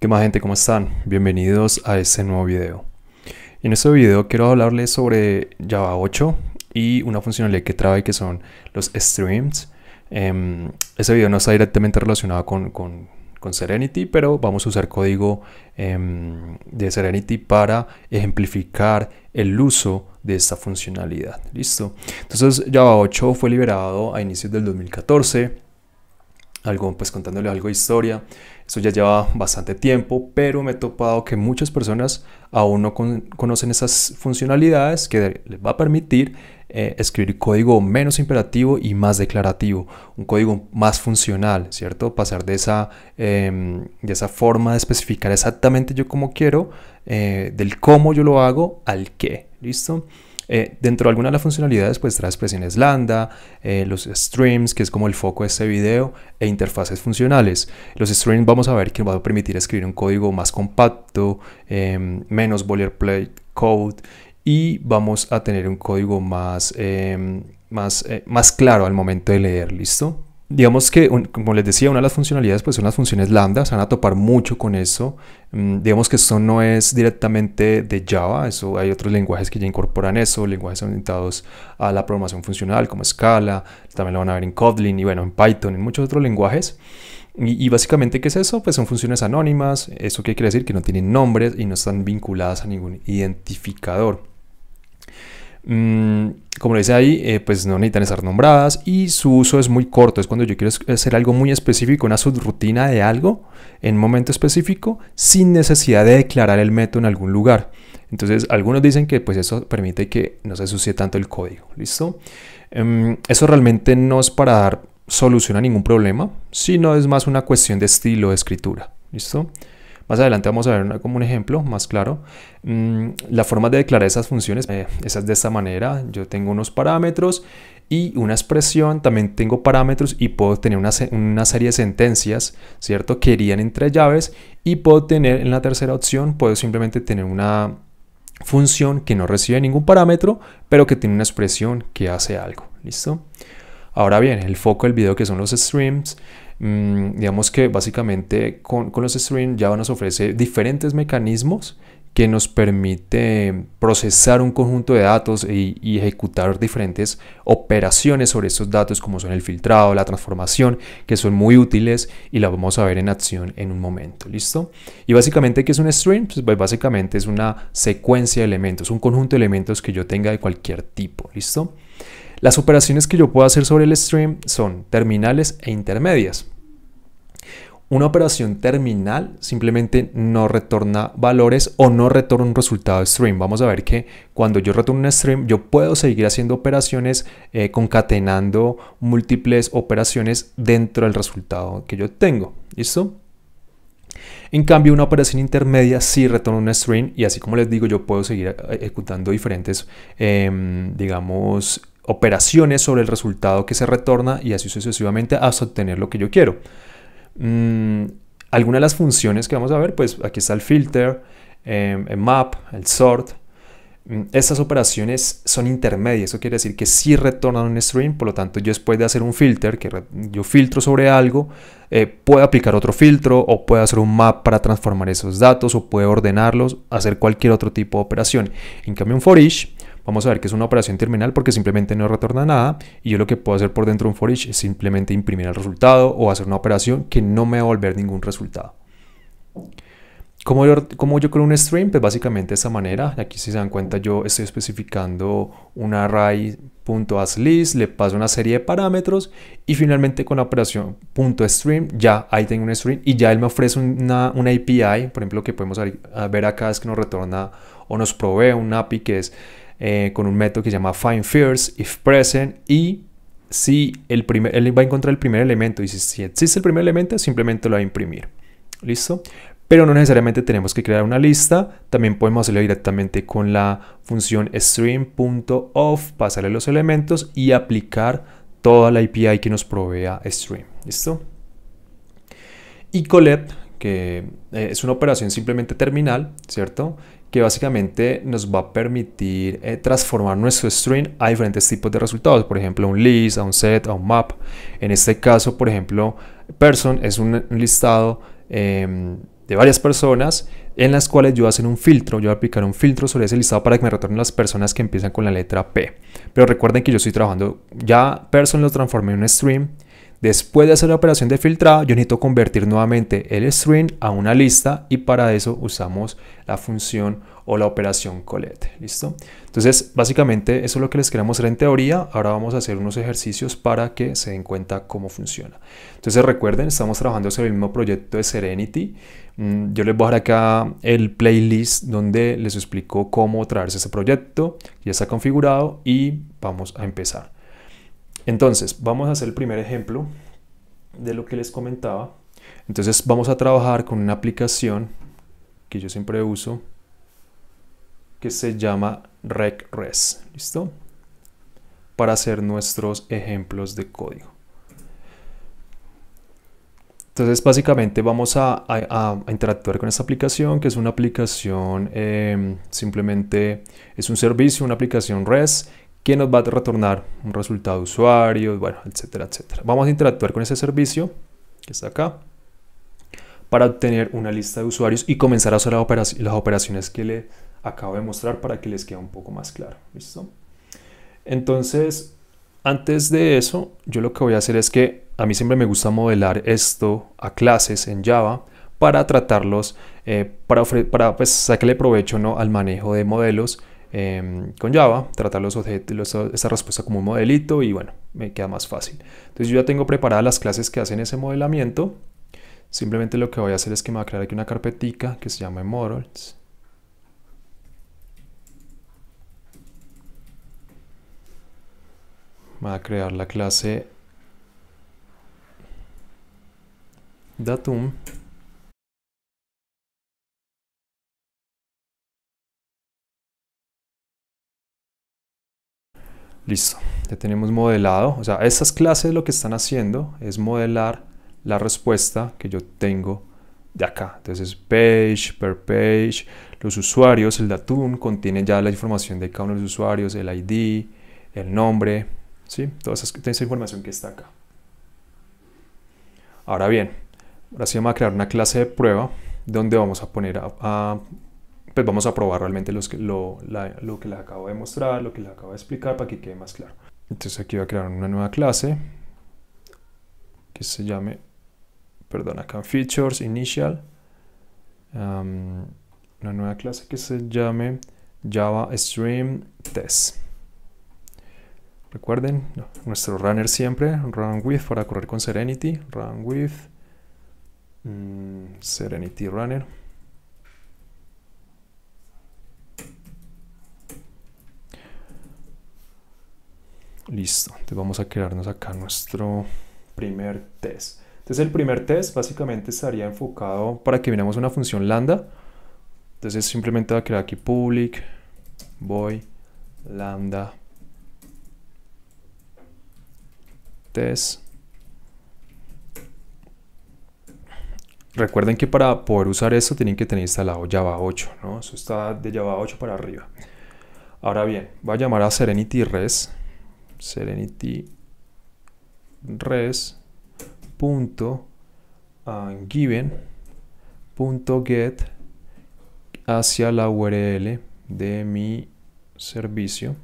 ¿Qué más gente? ¿Cómo están? Bienvenidos a este nuevo video. En este video quiero hablarles sobre Java 8 y una funcionalidad que trae que son los streams. Eh, este video no está directamente relacionado con, Serenity, pero vamos a usar código em, de Serenity para ejemplificar el uso de esta funcionalidad. Listo. Entonces Java 8 fue liberado a inicios del 2014. Algo, pues contándole algo de historia. Esto ya lleva bastante tiempo, pero me he topado que muchas personas aún no conocen esas funcionalidades que les va a permitir eh, escribir código menos imperativo y más declarativo, un código más funcional, ¿cierto? Pasar de esa, em, de esa forma de especificar exactamente yo cómo quiero, eh, del cómo yo lo hago al qué, ¿listo? Eh, dentro de alguna de las funcionalidades, pues trae expresiones lambda, eh, los streams, que es como el foco de este video, e interfaces funcionales. Los streams vamos a ver que va a permitir escribir un código más compacto, em, menos boilerplate code, y vamos a tener un código más em, eh, claro al momento de leer, ¿listo? Digamos que, como les decía, una de las funcionalidades pues, son las funciones lambda, se van a topar mucho con eso. Mm, digamos que eso no es directamente de Java, eso, hay otros lenguajes que ya incorporan eso, lenguajes orientados a la programación funcional como Scala, también lo van a ver en Kotlin y bueno, en Python, en muchos otros lenguajes. Y, básicamente, ¿qué es eso? Pues son funciones anónimas, ¿eso qué quiere decir? Que no tienen nombres y no están vinculadas a ningún identificador. Mm, como dice ahí, eh, pues no necesitan estar nombradas y su uso es muy corto. Es cuando yo quiero hacer algo muy específico, una subrutina de algo en un momento específico, sin necesidad de declarar el método en algún lugar. Entonces, algunos dicen que pues eso permite que no se sucie tanto el código. ¿Listo? Em, eso realmente no es para dar solución a ningún problema, sino es más una cuestión de estilo de escritura. ¿Listo? Más adelante vamos a ver como un ejemplo más claro. Mm, la forma de declarar esas funciones eh, esas de esta manera. Yo tengo unos parámetros y una expresión, también tengo parámetros y puedo tener una, una, serie de sentencias, ¿cierto? Que irían entre llaves y puedo tener en la tercera opción, puedo simplemente tener una función que no recibe ningún parámetro, pero que tiene una expresión que hace algo, ¿listo? Ahora bien, el foco del video que son los streams, Mm, digamos que básicamente con, los streams ya nos ofrece diferentes mecanismos que nos permite procesar un conjunto de datos y, ejecutar diferentes operaciones sobre estos datos, como son el filtrado, la transformación, que son muy útiles y las vamos a ver en acción en un momento. ¿Listo? Y básicamente, ¿qué es un stream? Pues, pues, básicamente es una secuencia de elementos, un conjunto de elementos que yo tenga de cualquier tipo. ¿Listo? Las operaciones que yo puedo hacer sobre el stream son terminales e intermedias. Una operación terminal simplemente no retorna valores o no retorna un resultado stream. Vamos a ver que cuando yo retorno un stream, yo puedo seguir haciendo operaciones eh, concatenando múltiples operaciones dentro del resultado que yo tengo. ¿Listo? En cambio, una operación intermedia sí retorna un stream y así como les digo, yo puedo seguir eh, ejecutando diferentes, em, digamos, operaciones sobre el resultado que se retorna y así sucesivamente hasta obtener lo que yo quiero. Mm, algunas de las funciones que vamos a ver, pues aquí está el filter, em, el map, el sort. Mm, estas operaciones son intermedias, eso quiere decir que si retornan un stream por lo tanto yo después de hacer un filter, que yo filtro sobre algo, eh, puedo aplicar otro filtro o puedo hacer un map para transformar esos datos o puedo ordenarlos, hacer cualquier otro tipo de operación. En cambio un for each vamos a ver que es una operación terminal porque simplemente no retorna nada y yo lo que puedo hacer por dentro de un for each es simplemente imprimir el resultado o hacer una operación que no me va a volver ningún resultado. ¿Cómo yo, yo, creo un stream? Pues básicamente de esta manera. Aquí si se dan cuenta yo estoy especificando un array.asList, le paso una serie de parámetros y finalmente con la operación .stream ya ahí tengo un stream y ya él me ofrece una, una API. Por ejemplo, que podemos ver acá es que nos retorna o nos provee un API que es eh, con un método que se llama find first, present y si el primer, él va a encontrar el primer elemento y si, si existe el primer elemento simplemente lo va a imprimir. ¿Listo? Pero no necesariamente tenemos que crear una lista, también podemos hacerlo directamente con la función stream.of, pasarle los elementos y aplicar toda la API que nos provea stream. ¿Listo? Y collect, que eh, es una operación simplemente terminal, ¿cierto? que básicamente nos va a permitir eh, transformar nuestro string a diferentes tipos de resultados, por ejemplo, un list, a un set, a un map. En este caso, por ejemplo, person es un listado em, de varias personas en las cuales yo voy hacer un filtro, yo voy a aplicar un filtro sobre ese listado para que me retornen las personas que empiezan con la letra P. Pero recuerden que yo estoy trabajando, ya person lo transformé en un stream Después de hacer la operación de filtrado, yo necesito convertir nuevamente el string a una lista y para eso usamos la función o la operación colete. ¿Listo? Entonces, básicamente eso es lo que les queremos hacer en teoría. Ahora vamos a hacer unos ejercicios para que se den cuenta cómo funciona. Entonces, recuerden, estamos trabajando sobre el mismo proyecto de Serenity. Mm, yo les voy a dejar acá el playlist donde les explico cómo traerse ese proyecto. Ya está configurado y vamos a empezar. Entonces, vamos a hacer el primer ejemplo de lo que les comentaba. Entonces, vamos a trabajar con una aplicación que yo siempre uso que se llama RecRes. ¿Listo? Para hacer nuestros ejemplos de código. Entonces, básicamente vamos a, interactuar con esta aplicación, que es una aplicación, em, simplemente es un servicio, una aplicación REST que nos va a retornar un resultado de usuario, bueno, etcétera, etcétera. Vamos a interactuar con ese servicio que está acá para obtener una lista de usuarios y comenzar a hacer las operaciones que le acabo de mostrar para que les quede un poco más claro. ¿Listo? Entonces, antes de eso, yo lo que voy a hacer es que a mí siempre me gusta modelar esto a clases en Java para tratarlos, eh, para, para pues, sacarle provecho ¿no? al manejo de modelos Em, con Java, tratar los objetos, esa respuesta como un modelito y bueno, me queda más fácil. Entonces yo ya tengo preparadas las clases que hacen ese modelamiento. Simplemente lo que voy a hacer es que me va a crear aquí una carpetica que se llama models. Me va a crear la clase datum Listo, ya tenemos modelado. O sea, estas clases lo que están haciendo es modelar la respuesta que yo tengo de acá. Entonces, page, per page, los usuarios, el datum contiene ya la información de cada uno de los usuarios, el ID, el nombre, ¿sí? Toda esa, información que está acá. Ahora bien, ahora sí vamos a crear una clase de prueba donde vamos a poner a pues vamos a probar realmente lo, que les acabo de mostrar, lo que les acabo de explicar para que quede más claro. Entonces aquí voy a crear una nueva clase que se llame, perdón, acá Features Initial. una nueva clase que se llame Java Stream Test. Recuerden, nuestro runner siempre, run with para correr con Serenity, run with mm, Serenity Runner. Listo, entonces vamos a crearnos acá nuestro primer test. Entonces el primer test básicamente estaría enfocado para que miramos una función lambda. Entonces simplemente va a crear aquí public voy lambda test. Recuerden que para poder usar eso tienen que tener instalado Java 8, ¿no? Eso está de Java 8 para arriba. Ahora bien, va a llamar a Serenity Res serenity res ah, hacia la url de mi servicio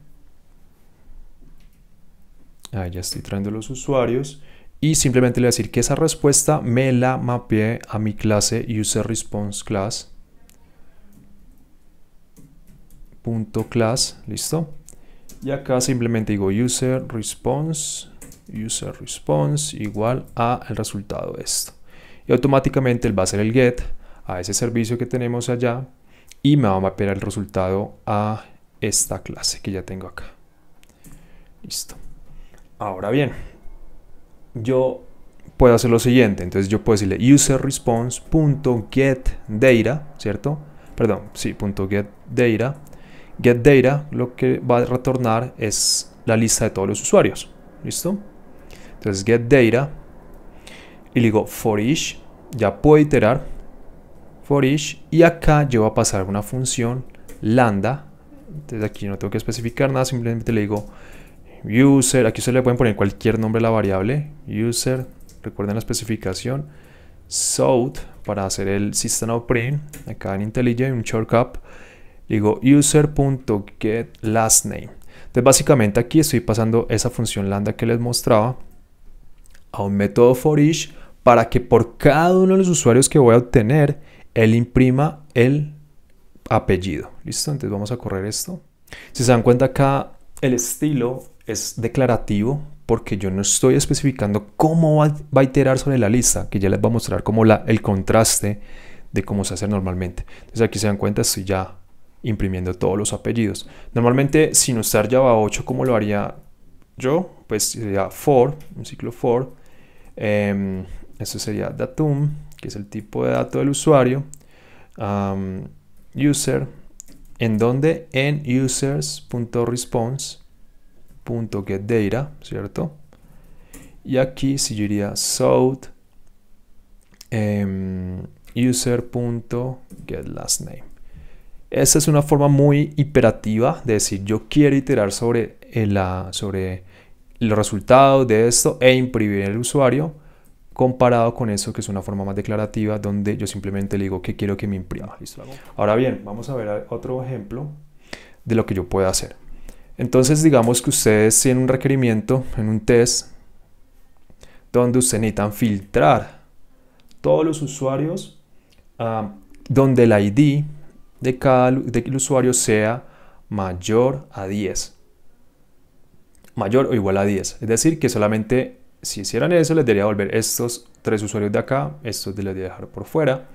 ahí ya estoy trayendo los usuarios y simplemente le voy a decir que esa respuesta me la mapeé a mi clase UserResponseClass. class listo y acá simplemente digo user response, user response igual a el resultado de esto. Y automáticamente él va a hacer el get a ese servicio que tenemos allá y me va a mapear el resultado a esta clase que ya tengo acá. Listo. Ahora bien, yo puedo hacer lo siguiente. Entonces yo puedo decirle user response .get ¿cierto? Perdón, sí, punto .get getData lo que va a retornar es la lista de todos los usuarios. ¿Listo? Entonces getData y le digo for each, ya puedo iterar for each y acá yo voy a pasar una función lambda. Entonces aquí no tengo que especificar nada, simplemente le digo user, aquí se le pueden poner cualquier nombre a la variable, user, recuerden la especificación, south para hacer el system out print, acá en IntelliJ, un shortcut digo user.getLastName. Entonces básicamente aquí estoy pasando esa función lambda que les mostraba a un método for each para que por cada uno de los usuarios que voy a obtener, él imprima el apellido. ¿Listo? Entonces vamos a correr esto. Si se dan cuenta acá, el estilo es declarativo porque yo no estoy especificando cómo va a iterar sobre la lista, que ya les va a mostrar como la, el contraste de cómo se hace normalmente. Entonces aquí se dan cuenta, estoy ya imprimiendo todos los apellidos. Normalmente sin usar Java 8 como lo haría yo, pues sería for, un ciclo for. Em, esto sería datum, que es el tipo de dato del usuario. user, en donde en users.response.getData, ¿cierto? Y aquí si yo iría south em, user.getLastName. Esa es una forma muy imperativa de decir yo quiero iterar sobre, eh, la, sobre los resultados de esto e imprimir el usuario comparado con eso que es una forma más declarativa donde yo simplemente le digo que quiero que me imprima. Ahora bien, vamos a ver otro ejemplo de lo que yo pueda hacer. Entonces digamos que ustedes tienen un requerimiento en un test donde ustedes necesitan filtrar todos los usuarios ah, donde el ID de cada el usuario sea mayor a 10. Mayor o igual a 10. Es decir, que solamente si hicieran eso les debería volver estos tres usuarios de acá, estos les debería dejar por fuera.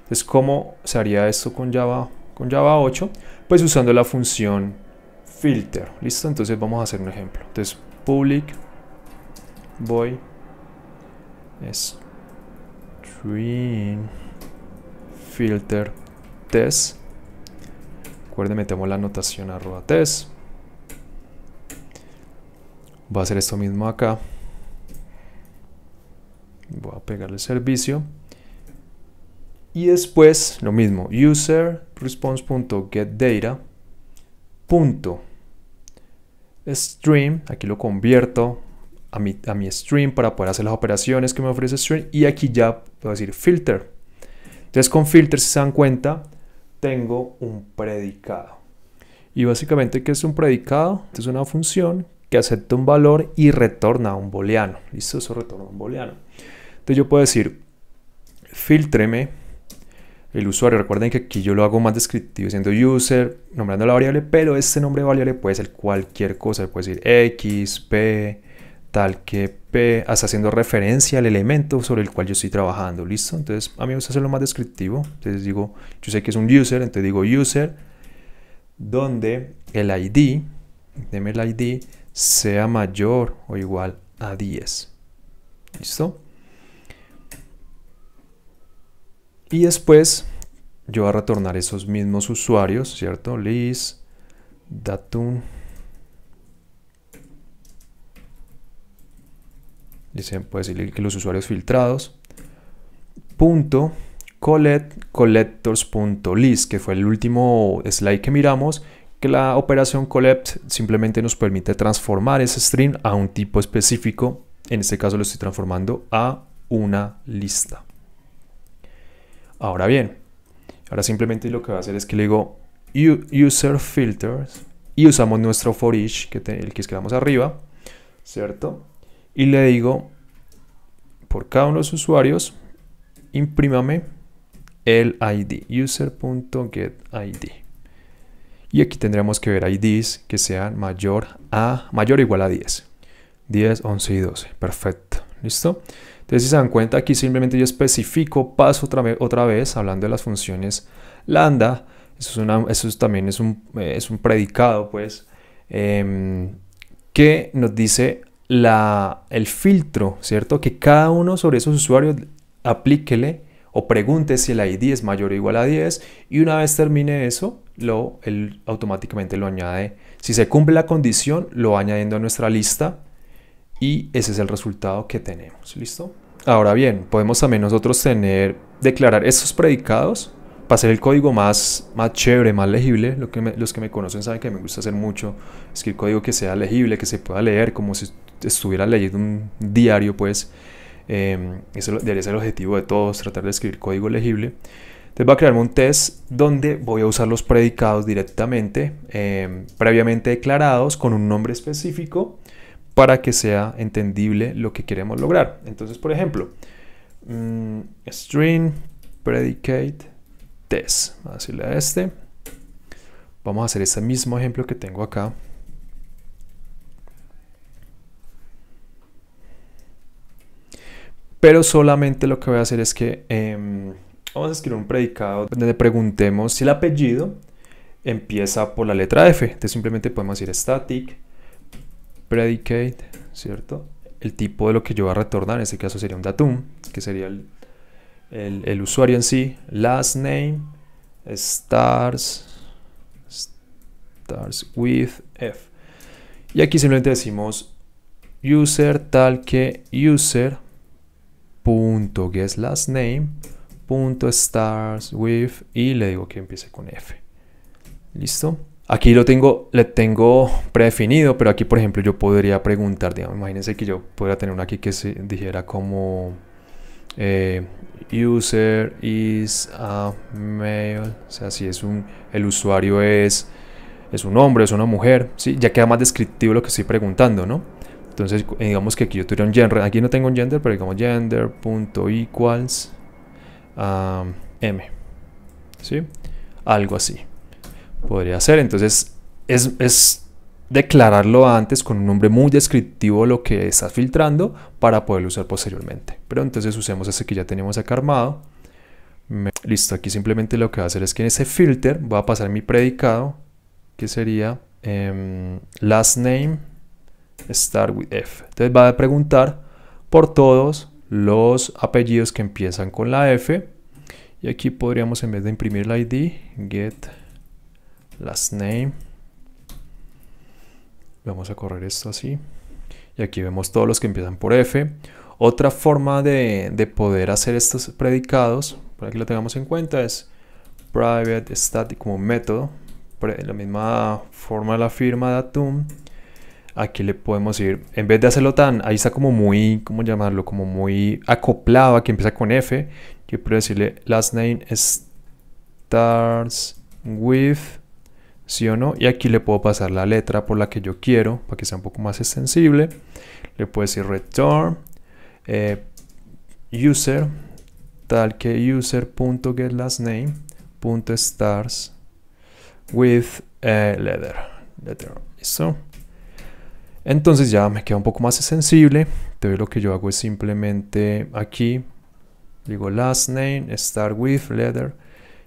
Entonces, ¿cómo se haría esto con Java, con Java 8? Pues usando la función filter. ¿Listo? Entonces vamos a hacer un ejemplo. Entonces, public voy stream filter test Recuerden, metemos la anotación arroba test. Voy a hacer esto mismo acá. Voy a pegar el servicio. Y después lo mismo, user response punto stream, aquí lo convierto a mi, a mi, stream para poder hacer las operaciones que me ofrece stream y aquí ya puedo decir filter. Entonces con filter si se dan cuenta tengo un predicado. Y básicamente, ¿qué es un predicado? Es una función que acepta un valor y retorna un booleano. ¿Listo? Eso retorna un booleano. Entonces yo puedo decir, filtreme el usuario. Recuerden que aquí yo lo hago más descriptivo, siendo user, nombrando la variable, pero este nombre de variable puede ser cualquier cosa. Puede decir x, p, tal que hasta haciendo referencia al elemento sobre el cual yo estoy trabajando, ¿listo? Entonces, a mí me gusta hacerlo más descriptivo. Entonces digo, yo sé que es un user, entonces digo user, donde el ID, deme el ID, sea mayor o igual a 10. ¿Listo? Y después yo voy a retornar esos mismos usuarios, ¿cierto? List, datum, Dice, puede decir que los usuarios filtrados. Punto collect, collectors.list, que fue el último slide que miramos, que la operación collect simplemente nos permite transformar ese string a un tipo específico. En este caso lo estoy transformando a una lista. Ahora bien, ahora simplemente lo que voy a hacer es que le digo user filters y usamos nuestro for each, que es el que escribamos arriba, ¿cierto? y le digo por cada uno de los usuarios, imprímame el ID, user.getID. Y aquí tendríamos que ver IDs que sean mayor a mayor o igual a 10. 10, 11 y 12. Perfecto. ¿Listo? Entonces, si se dan cuenta, aquí simplemente yo especifico, paso otra vez, otra vez hablando de las funciones lambda. Eso, también eh, es un, predicado, pues, em, que nos dice la, el filtro, ¿cierto? Que cada uno sobre esos usuarios aplíquele o pregunte si el ID es mayor o igual a 10 y una vez termine eso, lo, automáticamente lo añade. Si se cumple la condición, lo va añadiendo a nuestra lista y ese es el resultado que tenemos, ¿listo? Ahora bien, podemos también nosotros tener, declarar estos predicados para hacer el código más, más chévere, más legible. Lo que los que me conocen saben que me gusta hacer mucho escribir código que sea legible, que se pueda leer, como si estuviera leyendo un diario, pues em, ese debería ser el objetivo de todos, tratar de escribir código legible. Entonces va a crearme un test donde voy a usar los predicados directamente, em, previamente declarados con un nombre específico para que sea entendible lo que queremos lograr. Entonces, por ejemplo, mm, string predicate test. Vamos a decirle a este. Vamos a hacer este mismo ejemplo que tengo acá. Pero solamente lo que voy a hacer es que em, vamos a escribir un predicado donde preguntemos si el apellido empieza por la letra F. Entonces simplemente podemos decir static predicate, ¿cierto? El tipo de lo que yo voy a retornar, en este caso sería un datum, que sería el, el usuario en sí. Last name, stars, stars with F. Y aquí simplemente decimos user tal que user punto guess last name punto stars with y le digo que empiece con F. ¿Listo? Aquí lo tengo, le tengo predefinido, pero aquí por ejemplo yo podría preguntar, digamos, imagínense que yo pudiera tener una aquí que se dijera como eh, user is a male, o sea, si es un, el usuario es, es un hombre, es una mujer, ¿sí? ya queda más descriptivo lo que estoy preguntando, ¿no? Entonces, eh, digamos que aquí yo tuviera un gender, aquí no tengo un gender, pero digamos gender.equals m. ¿Sí? Algo así. Podría ser. Entonces, es, declararlo antes con un nombre muy descriptivo lo que estás filtrando para poderlo usar posteriormente. Pero entonces usemos ese que ya tenemos acá armado. Listo, aquí simplemente lo que va a hacer es que en ese filter va a pasar mi predicado, que sería em, last name start with F. Entonces va a preguntar por todos los apellidos que empiezan con la F. Y aquí podríamos en vez de imprimir la ID, get last name. Vamos a correr esto así. Y aquí vemos todos los que empiezan por F. Otra forma de, poder hacer estos predicados, para que lo tengamos en cuenta, es private static como método. La misma forma de la firma de Atom aquí le podemos ir, en vez de hacerlo tan, ahí está como muy, ¿cómo llamarlo? Como muy acoplado, que empieza con F, yo puedo decirle last name starts with, ¿sí o no? Y aquí le puedo pasar la letra por la que yo quiero, para que sea un poco más extensible, le puedo decir return, eh, user, tal que user punto with eh, letter letter entonces ya me queda un poco más sensible. Entonces lo que yo hago es simplemente aquí, digo last name, start with letter,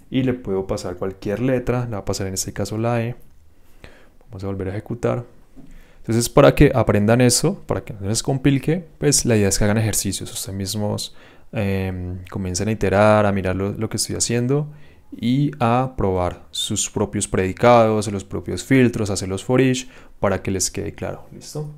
y le puedo pasar cualquier letra, le va a pasar en este caso la E. Vamos a volver a ejecutar. Entonces para que aprendan eso, para que no les complique pues la idea es que hagan ejercicios ustedes mismos, em, comiencen a iterar, a mirar lo que estoy haciendo y a probar sus propios predicados, los propios filtros, hacer los for each para que les quede claro. ¿Listo?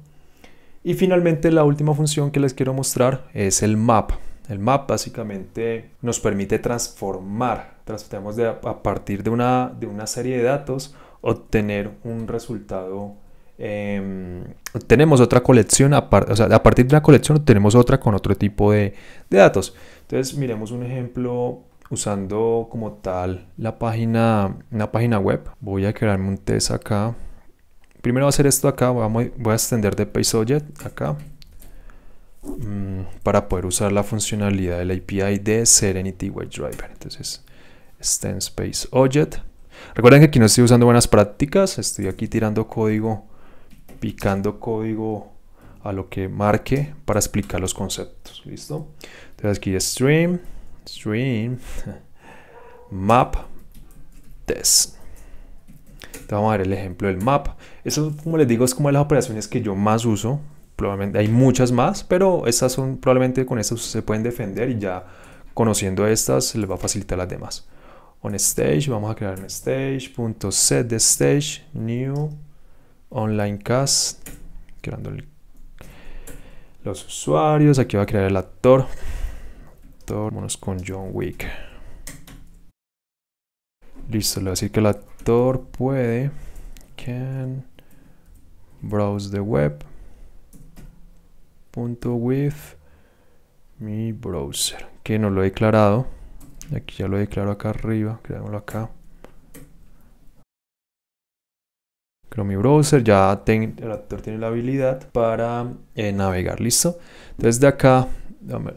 Y finalmente la última función que les quiero mostrar es el map. El map básicamente nos permite transformar, Tenemos de, a partir de una, de una serie de datos, obtener un resultado em, tenemos otra colección, a, o sea, a partir de una colección tenemos otra con otro tipo de, de, datos. Entonces miremos un ejemplo usando como tal la página, una página web. Voy a crearme un test acá. Primero voy a hacer esto acá, voy a extender de PageObject acá mm, para poder usar la funcionalidad de la API de Serenity WebDriver. Entonces, extend Space Recuerden que aquí no estoy usando buenas prácticas, estoy aquí tirando código, picando código a lo que marque para explicar los conceptos. ¿Listo? Entonces aquí stream, stream map test. vamos a ver el ejemplo del map. Eso, como les digo, es como de las operaciones que yo más uso. Probablemente hay muchas más, pero estas son probablemente con estas se pueden defender y ya conociendo estas les va a facilitar las demás. On stage, vamos a crear un stage, set de stage, new, online cast, creando los usuarios, aquí va a crear el actor, actor, vámonos con John Wick. Listo, le voy a decir que el actor puede can browse the web punto with mi browser que no lo he declarado aquí ya lo he declarado acá arriba creámoslo acá creo mi browser ya el actor tiene la habilidad para eh, navegar listo entonces de acá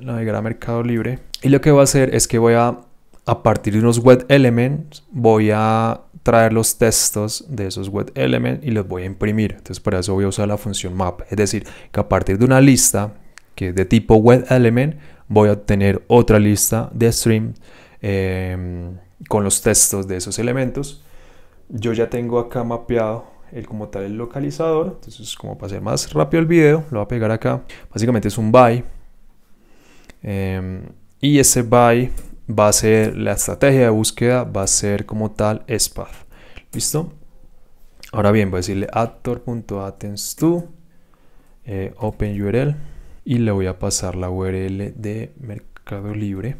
navegar a Mercado Libre. Y lo que voy a hacer es que voy a, a partir de unos web elements, voy a traer los textos de esos web elements y los voy a imprimir. Entonces para eso voy a usar la función map. Es decir, que a partir de una lista que es de tipo web element, voy a obtener otra lista de stream con los textos de esos elementos. Yo ya tengo acá mapeado el como tal el localizador. Entonces, como para hacer más rápido el video, lo voy a pegar acá. Básicamente es un by Em, y ese by va a ser la estrategia de búsqueda, va a ser como tal SPATH. ¿Listo? Ahora bien, voy a decirle actorattends to eh, open URL y le voy a pasar la URL de Mercado Libre.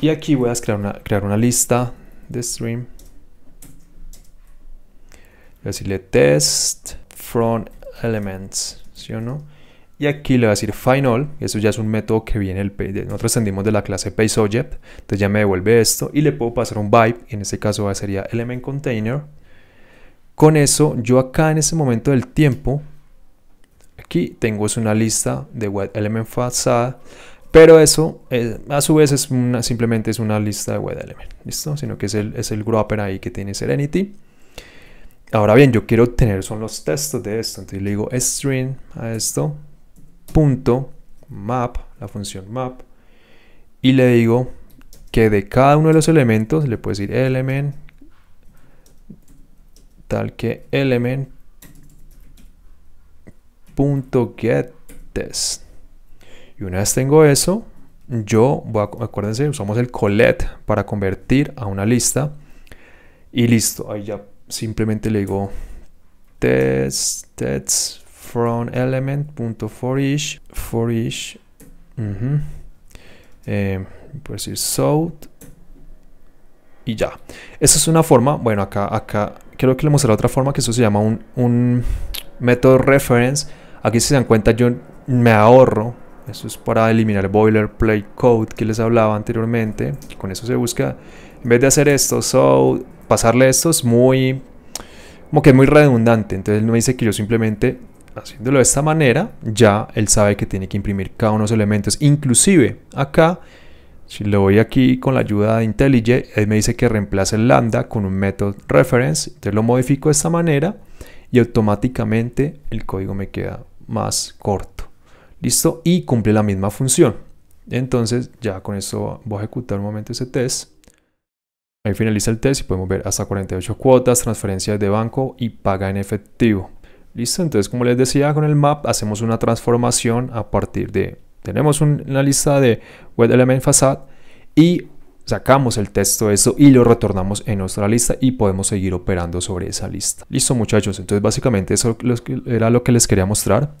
Y aquí voy a crear una, crear una lista de stream. Voy a decirle test from elements, ¿sí o no? Y aquí le va a decir final, eso ya es un método que viene, el, nosotros extendimos de la clase object, entonces ya me devuelve esto y le puedo pasar un byte, en este caso sería element container. Con eso, yo acá en este momento del tiempo, aquí tengo es una lista de web element facade, pero eso eh, a su vez es una, simplemente es una lista de web element, ¿listo? Sino que es el, es grouper ahí que tiene Serenity. Ahora bien, yo quiero tener, son los textos de esto, entonces le digo string a esto, punto map, la función map, y le digo que de cada uno de los elementos, le puedo decir element, tal que element punto get test. Y una vez tengo eso, yo, voy a, acuérdense, usamos el colet para convertir a una lista. Y listo, ahí ya simplemente le digo test, test from element.forish. Forish. puedo decir eh, pues y ya. eso es una forma, bueno, acá, acá creo que le mostraré otra forma que eso se llama un, método reference. Aquí si se dan cuenta yo me ahorro, eso es para eliminar el boilerplate code que les hablaba anteriormente, con eso se busca, en vez de hacer esto, so, pasarle esto es muy, como que muy redundante, entonces no dice que yo simplemente Haciéndolo de esta manera, ya él sabe que tiene que imprimir cada uno de los elementos. Inclusive, acá, si le voy aquí con la ayuda de IntelliJ, él me dice que reemplace el lambda con un method reference. Entonces lo modifico de esta manera y automáticamente el código me queda más corto. ¿Listo? Y cumple la misma función. Entonces, ya con eso voy a ejecutar un momento ese test. Ahí finaliza el test y podemos ver hasta 48 cuotas, transferencias de banco y paga en efectivo. Listo, entonces como les decía con el map, hacemos una transformación a partir de... Tenemos una lista de web element facade y sacamos el texto de eso y lo retornamos en nuestra lista y podemos seguir operando sobre esa lista. Listo muchachos, entonces básicamente eso era lo que les quería mostrar.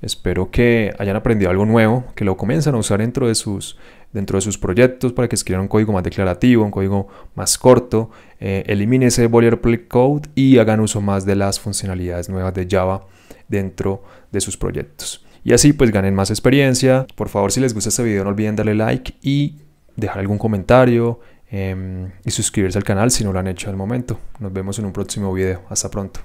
Espero que hayan aprendido algo nuevo, que lo comiencen a usar dentro de sus dentro de sus proyectos para que escriban un código más declarativo, un código más corto, eh, elimine ese boilerplate code y hagan uso más de las funcionalidades nuevas de Java dentro de sus proyectos. Y así pues ganen más experiencia. Por favor, si les gusta este video no olviden darle like y dejar algún comentario em, y suscribirse al canal si no lo han hecho al momento. Nos vemos en un próximo video. Hasta pronto.